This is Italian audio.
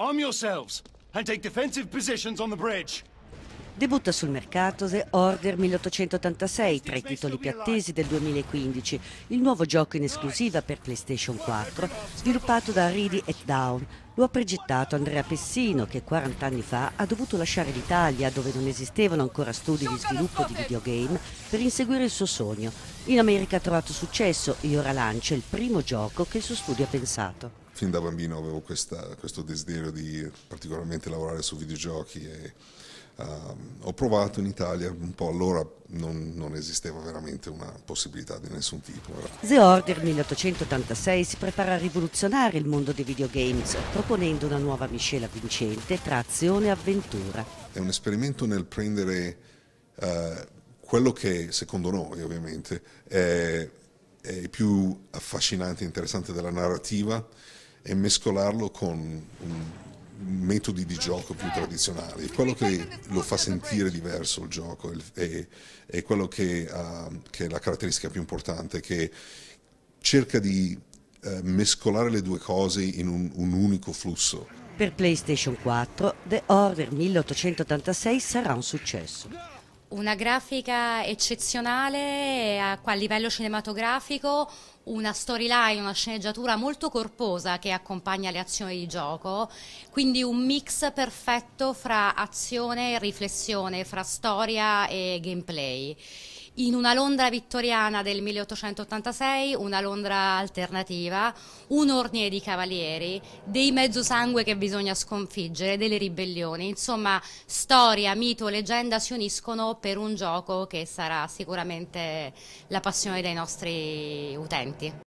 Arm yourselves and take defensive positions on the bridge. Debutta sul mercato The Order 1886, tra i titoli più attesi del 2015, il nuovo gioco in esclusiva per PlayStation 4, sviluppato da Reedy et Down. Lo ha progettato Andrea Pessino, che 40 anni fa ha dovuto lasciare l'Italia, dove non esistevano ancora studi di sviluppo di videogame, per inseguire il suo sogno. In America ha trovato successo e ora lancia il primo gioco che il suo studio ha pensato fin da bambino avevo questa, questo desiderio di particolarmente lavorare su videogiochi e um, ho provato in Italia, un po' allora non, non esisteva veramente una possibilità di nessun tipo. The Order 1886 si prepara a rivoluzionare il mondo dei videogames proponendo una nuova miscela vincente tra azione e avventura. È un esperimento nel prendere uh, quello che secondo noi ovviamente è è più affascinante e interessante della narrativa e mescolarlo con metodi di gioco più tradizionali. Quello che lo fa sentire diverso il gioco è, è quello che, uh, che, è la caratteristica più importante, che cerca di uh, mescolare le due cose in un, un unico flusso. Per PlayStation 4, The Order 1886 sarà un successo. Una grafica eccezionale a, livello cinematografico, una storyline, una sceneggiatura molto corposa che accompagna le azioni di gioco, quindi un mix perfetto fra azione e riflessione, fra storia e gameplay in una Londra vittoriana del 1886, una Londra alternativa, un ordine di cavalieri, dei mezzosangue che bisogna sconfiggere, delle ribellioni, insomma storia, mito, leggenda si uniscono per un gioco che sarà sicuramente la passione dei nostri utenti.